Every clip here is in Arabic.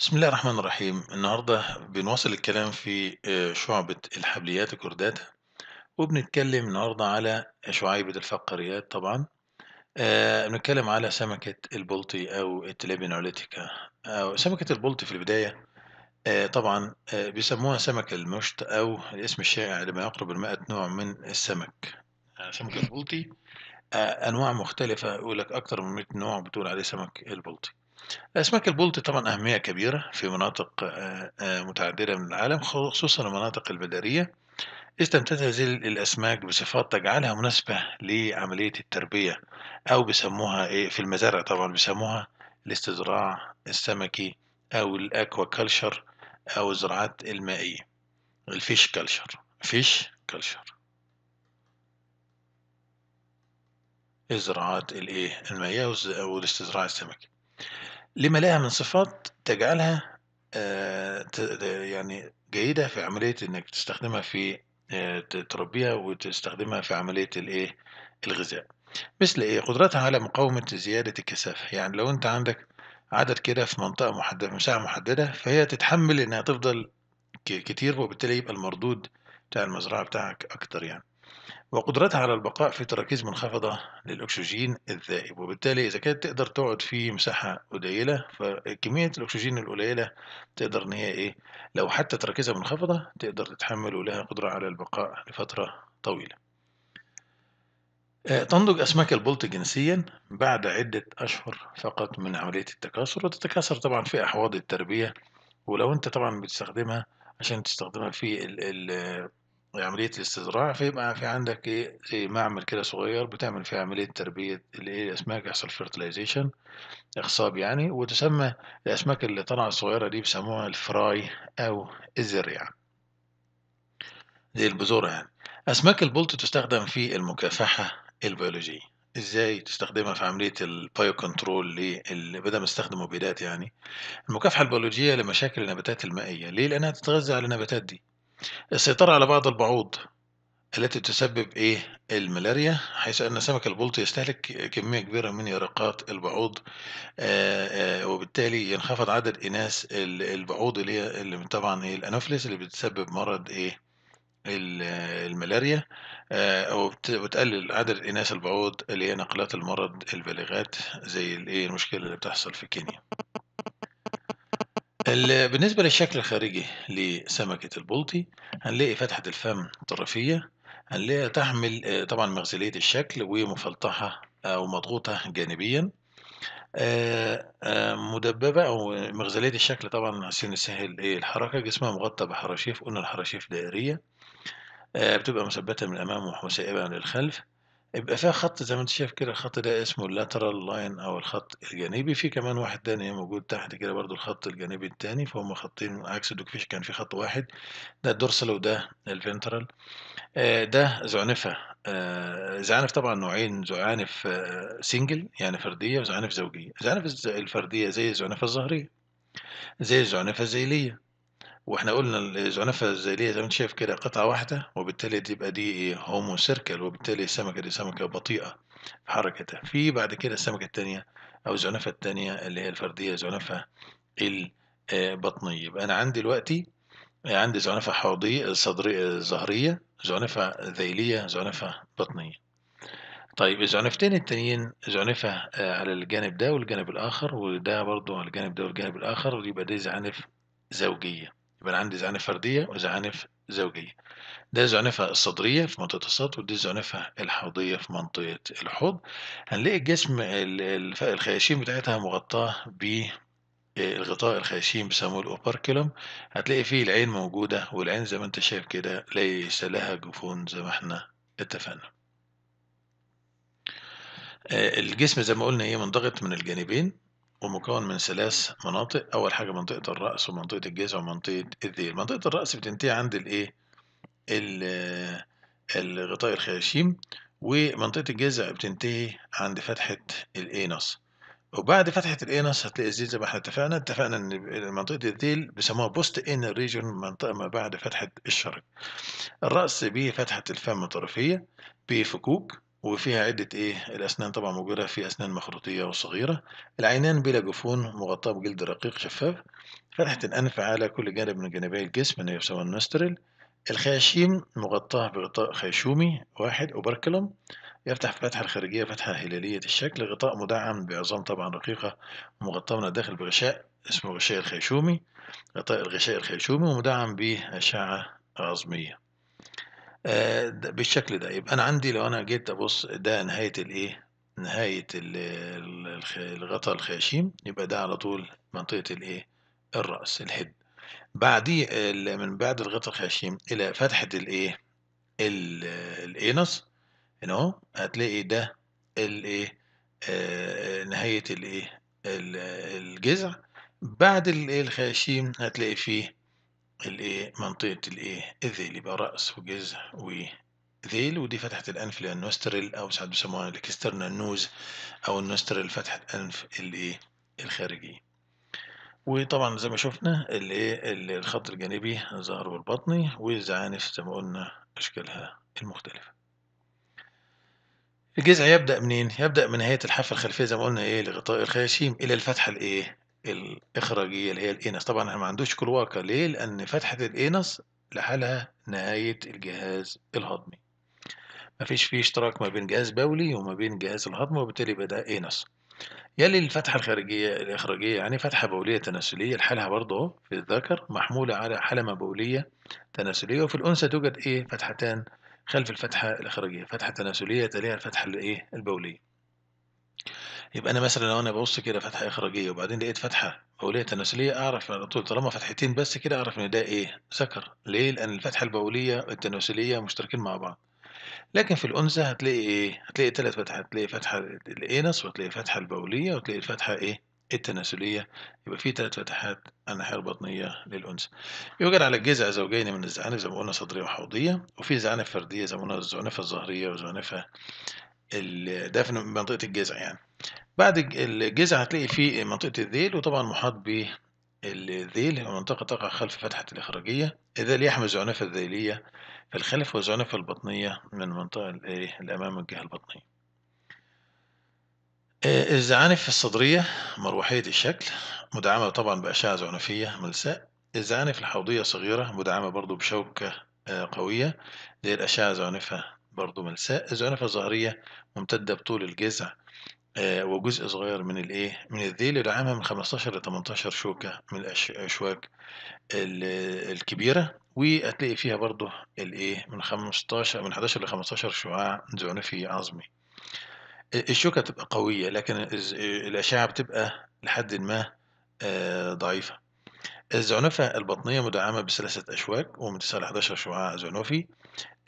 بسم الله الرحمن الرحيم النهاردة بنواصل الكلام في آه، شعبة الحبليات وكرداتها وبنتكلم النهاردة على شعيبة الفقاريات طبعا آه، بنتكلم على سمكة البلطي أو التلابينوليتيكا أو آه، سمكة البلطي في البداية آه، طبعا بيسموها سمك المشت أو الاسم الشائع لما يقرب المائة نوع من السمك سمك البلطي أنواع مختلفة يقول لك أكتر من 100 نوع بتقول عليه سمك البلطي أسماك البولت طبعًا أهمية كبيرة في مناطق آه، آه، متعددة من العالم، خصوصًا المناطق البدرية، إذ تمتاز هذه الأسماك بصفات تجعلها مناسبة لعملية التربية أو بيسموها إيه، في المزارع طبعًا بيسموها الاستزراع السمكي أو الأكوا كلشر أو الزراعات المائية، الفيش كلشر فيش كلشر الزراعات الإيه، المائية والاستزراع السمكي. لما لها من صفات تجعلها آه، يعني جيدة في عملية إنك تستخدمها في آه، تربيها وتستخدمها في عملية الإيه الغذاء مثل إيه قدرتها على مقاومة زيادة الكثافة يعني لو أنت عندك عدد كده في منطقة محددة مساحة محددة فهي تتحمل إنها تفضل كتير وبالتالي يبقى المردود بتاع المزرعة بتاعك أكتر يعني وقدرتها على البقاء في تراكيز منخفضة للأكسجين الذائب وبالتالي إذا كانت تقدر تقعد في مساحة قليلة فكمية الأكسجين القليلة تقدر إن هي إيه لو حتى تركيزها منخفضة تقدر تتحمل ولها قدرة على البقاء لفترة طويلة آه، تنضج أسماك البولت جنسيا بعد عدة أشهر فقط من عملية التكاثر وتتكاثر طبعا في أحواض التربية ولو أنت طبعا بتستخدمها عشان تستخدمها في ال ال عملية الاستزراع فيبقى في عندك إيه زي معمل كده صغير بتعمل فيه عملية تربية الإيه الأسماك يحصل فيرتلايزيشن إخصاب يعني وتسمى الأسماك اللي طالعة الصغيرة دي بيسموها الفراي أو يعني زي البذور يعني أسماك البولت تستخدم في المكافحة البيولوجية ازاي تستخدمها في عمليه البايو كنترول اللي بدل ما استخدم مبيدات يعني المكافحه البيولوجيه لمشاكل النباتات المائيه ليه لانها تتغذى على النباتات دي السيطرة على بعض البعوض التي تسبب إيه الملاريا حيث أن سمك البلطي يستهلك كمية كبيرة من يرقات البعوض آه، آه، وبالتالي ينخفض عدد إناث البعوض اللي هي اللي طبعًا إيه الانوفلس اللي بتسبب مرض إيه الملاريا آه، وبتقلل عدد إناث البعوض اللي هي ناقلات المرض البالغات زي الإيه المشكلة اللي بتحصل في كينيا. ال- بالنسبة للشكل الخارجي لسمكة البلطي هنلاقي فتحة الفم طرفية هنلاقيها تحمل آه، طبعا مغزلية الشكل ومفلطحة أو مضغوطة جانبيا آه، آه، مدببة أو مغزلية الشكل طبعا عشان نسهل إيه، الحركة جسمها مغطى بحراشيف قلنا الحراشيف دائرية بتبقى مثبتة من الأمام ومسائبة من الخلف يبقى فيها خط زي ما أنت شايف كده الخط ده اسمه اللاترال لاين أو الخط الجانبي، في كمان واحد تاني موجود تحت كده برضه الخط الجانبي التاني، فهم خطين عكس الدوكفيش كان في خط واحد، ده الدورسال وده الفنترال. آه، ده زعنفة آه، زعنف طبعًا نوعين، زعانف سنجل آه، يعني فردية وزعانف زوجية، زعنف الفردية زي الزعنفة الظهرية، زي الزعنفة الزيلية واحنا قلنا الزعنفة الزيلية زي ما انت شايف كده قطعة واحدة وبالتالي تبقى دي ايه هومو سيركل وبالتالي السمكة دي سمكة بطيئة في حركتها في بعد كده السمكة التانية أو الزعنفة التانية اللي هي الفردية الزعنفة البطنية يبقى أنا عندي دلوقتي عندي زعنفة حوضية صدرية ظهرية زعنفة ذيلية زعنفة بطنية طيب الزعنفتين التانيين زعنفة على الجانب ده والجانب الآخر وده برضو على الجانب ده والجانب الآخر ويبقى دي زعنف زوجية يبقى أنا عندي زعنفة فردية وزعنف زوجية ده زعنفة الصدرية في منطقة الصدر ودي الزعنفة الحوضية في منطقة الحوض هنلاقي الجسم الخياشيم بتاعتها مغطاة بالغطاء الخياشيم بيسموه الأوبركلم هتلاقي فيه العين موجودة والعين زي ما انت شايف كده ليس لها جفون زي ما احنا اتفقنا آه، الجسم زي ما قلنا ايه منضغط من الجانبين ومكون من ثلاث مناطق أول حاجة منطقة الرأس ومنطقة الجذع ومنطقة الذيل منطقة الرأس بتنتهي عند الإيه آه، الغطاء الخياشيم ومنطقة الجذع بتنتهي عند فتحة الأنس وبعد فتحة الأنس هتلاقي الذيل زي ما احنا اتفقنا اتفقنا إن منطقة الذيل بيسموها بوست إن ريجون منطقة ما بعد فتحة الشرج الرأس بيه فتحه الفم الطرفية بيه فكوك وفيها عدة إيه الأسنان طبعا موجودة في أسنان مخروطية وصغيرة العينان بلا جفون مغطاة بجلد رقيق شفاف فتحة الأنف على كل جانب من جانبي الجسم اللي يسمى النسترل الخياشيم مغطاة بغطاء خيشومي واحد أوبركلم يفتح الفتحة الخارجية فتحة هلالية الشكل غطاء مدعم بعظام طبعا رقيقة مغطاة من الداخل بغشاء اسمه غشاء الخيشومي غطاء الغشاء الخيشومي ومدعم بأشعة عظمية آه، بالشكل ده، يبقى أنا عندي لو أنا جيت أبُص ده نهاية الإيه، نهاية الغطاء الخياشيم، يبقى ده على طول منطقة الإيه، الرأس الهد بعديه من بعد الغطاء الخياشيم إلى فتحة الإيه، الانس هنا أهو، هتلاقي ده الإيه، آه، نهاية الإيه، الجذع. بعد الايه الخياشيم هتلاقي فيه الايه منطقة الايه الذيل يبقى رأس وجزء وذيل ودي فتحة الأنف اللي هي النوستريل أو ساعات بيسموها الاكسترنال نوز أو النوسترل فتحة أنف الايه الخارجية وطبعا زي ما شفنا الايه الخط الجانبي الظهر والبطني والزعانف زي ما قلنا أشكالها المختلفة. الجذع يبدأ منين؟ يبدأ من نهاية الحافة الخلفية زي ما قلنا ايه لغطاء الخياشيم إلى الفتحة الايه الإخراجية اللي هي الإنس طبعا احنا ما عندوش كلواكة ليه؟ لأن فتحة الإنس لحالها نهاية الجهاز الهضمي مفيش فيه اشتراك ما بين جهاز بولي وما بين جهاز الهضم وبالتالي يبقى ده إنس يلي الفتحة الخارجية الإخراجية يعني فتحة بولية تناسلية لحالها برضه في الذكر محمولة على حلمة بولية تناسلية وفي الأنثى توجد إيه فتحتان خلف الفتحة الإخراجية فتحة تناسلية تليها الفتحة الإيه البولية يبقى أنا مثلًا لو أنا ببص كده فتحة إخراجية وبعدين لقيت فتحة بولية تناسلية أعرف على طول طالما فتحتين بس كده أعرف إن ده إيه، ذكر، ليه؟ لأن الفتحة البولية التناسلية مشتركين مع بعض، لكن في الأنثى هتلاقي إيه، هتلاقي ثلاث فتحات، تلاقي فتحة الانس وتلاقي الفتحة البولية وتلاقي الفتحة إيه، التناسلية، يبقى في ثلاث فتحات على الناحية البطنية للأنثى. يوجد على الجذع زوجين من الزعانف زي ما قُلنا صدرية وحوضية، وفي زعانف فردية زي ما قُلنا الزعنفة الظهرية والزعنفة ده في منطقة الجذع يعني بعد الجذع هتلاقي في منطقة الذيل وطبعا محاط بالذيل منطقة تقع خلف فتحة الإخراجية الذيل يحمل الزعنفة الذيلية في الخلف والزعنفة البطنية من المنطقة الأمام إيه، الجهة البطنية آه، الزعانف الصدرية مروحية الشكل مدعمة طبعا بأشعة زعنفية ملساء الزعانف الحوضية صغيرة مدعمة برضو بشوكة آه، قوية دي الأشعة زعنفة برضو ملساء الزعنفة الزهرية ممتدة بطول الجذع آه، وجزء صغير من الايه من الذيل عامها من 15 ل 18 شوكة من الاشواك الكبيرة وهتلاقي فيها برضو الايه من 15 من 11 ل 15 شعاع زعنفي عظمي آه، الشوكة تبقى قوية لكن الأشعة بتبقى لحد ما آه، ضعيفة الزعنفة البطنية مدعمة بثلاثة أشواك ومتسع 11 شعاع زعنفي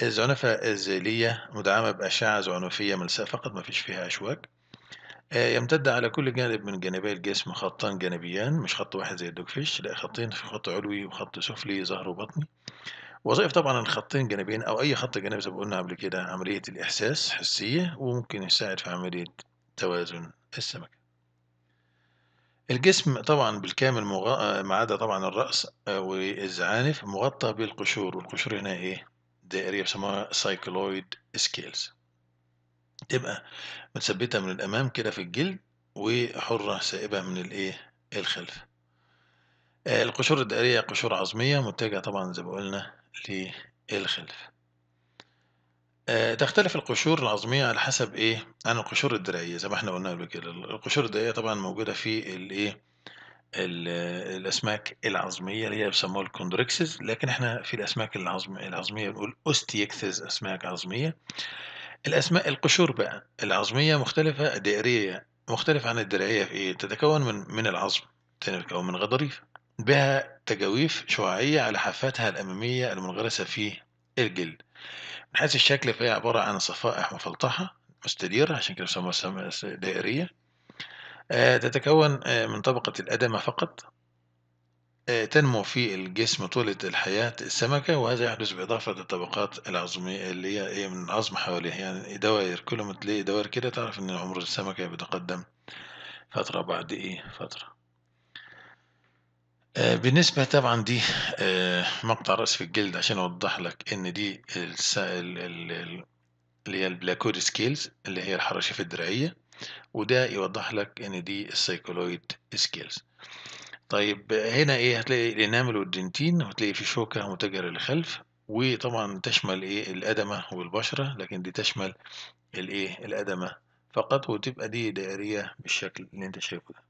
الزعنفة الزيلية مدعمة بأشعة زعنفية ملساء فقط ما فيش فيها أشواك آه، يمتد على كل جانب من جانبي الجسم خطان جانبيان مش خط واحد زي الدوكفيش لا خطين في خط علوي وخط سفلي ظهر وبطني وظائف طبعا الخطين الجانبيين او اي خط جانبي زي ما قلنا قبل كده عمليه الاحساس حسيه وممكن يساعد في عمليه توازن السمكه الجسم طبعًا بالكامل مغ ما عدا طبعًا الرأس آه، والزعانف مغطى بالقشور، والقشور هنا إيه دائرية بيسموها سايكلويد سكيلز تبقى متثبتة من الأمام كده في الجلد وحرة سائبة من الإيه الخلف. آه، القشور الدائرية قشور عظمية متجهة طبعًا زي ما قلنا للخلف. آه، تختلف القشور العظمية على حسب إيه، عن القشور الدرعية زي ما إحنا قُلنا قبل كده، القشور الدرعية طبعًا موجودة في الإيه، الأسماك العظمية اللي هي بيسموها الكوندريكسز، لكن إحنا في الأسماك العظم العظمية بنقول أوستيكسز أسماك عظمية. الأسماء القشور بقى العظمية مختلفة الدائرية مختلفة عن الدرعية في إيه، تتكون من من العظم، تتكون من غضاريف، بها تجاويف شعاعية على حافاتها الأمامية المنغرسة في الجلد من حيث الشكل فهي عبارة عن صفائح مفلطحة مستديرة عشان كده بيسموها دائرية آه، تتكون آه، من طبقة الأدمة فقط آه، تنمو في الجسم طولة الحياة السمكة وهذا يحدث بإضافة الطبقات العظمية اللي هي إيه من العظم حواليها يعني دوائر كل ما تلاقي دوائر كده تعرف إن عمر السمكة بيتقدم فترة بعد إيه فترة آه، بالنسبة طبعا دي آه، مقطع رأس في الجلد عشان أوضح لك إن دي اللي هي البلاكود سكيلز اللي هي الحراشف الدرعية وده يوضح لك إن دي السايكولويد سكيلز طيب هنا إيه هتلاقي الإنامل والدنتين وهتلاقي في شوكة متجرة للخلف وطبعا تشمل إيه الأدمة والبشرة لكن دي تشمل الإيه الأدمة فقط وتبقى دي دائرية بالشكل اللي أنت شايفه ده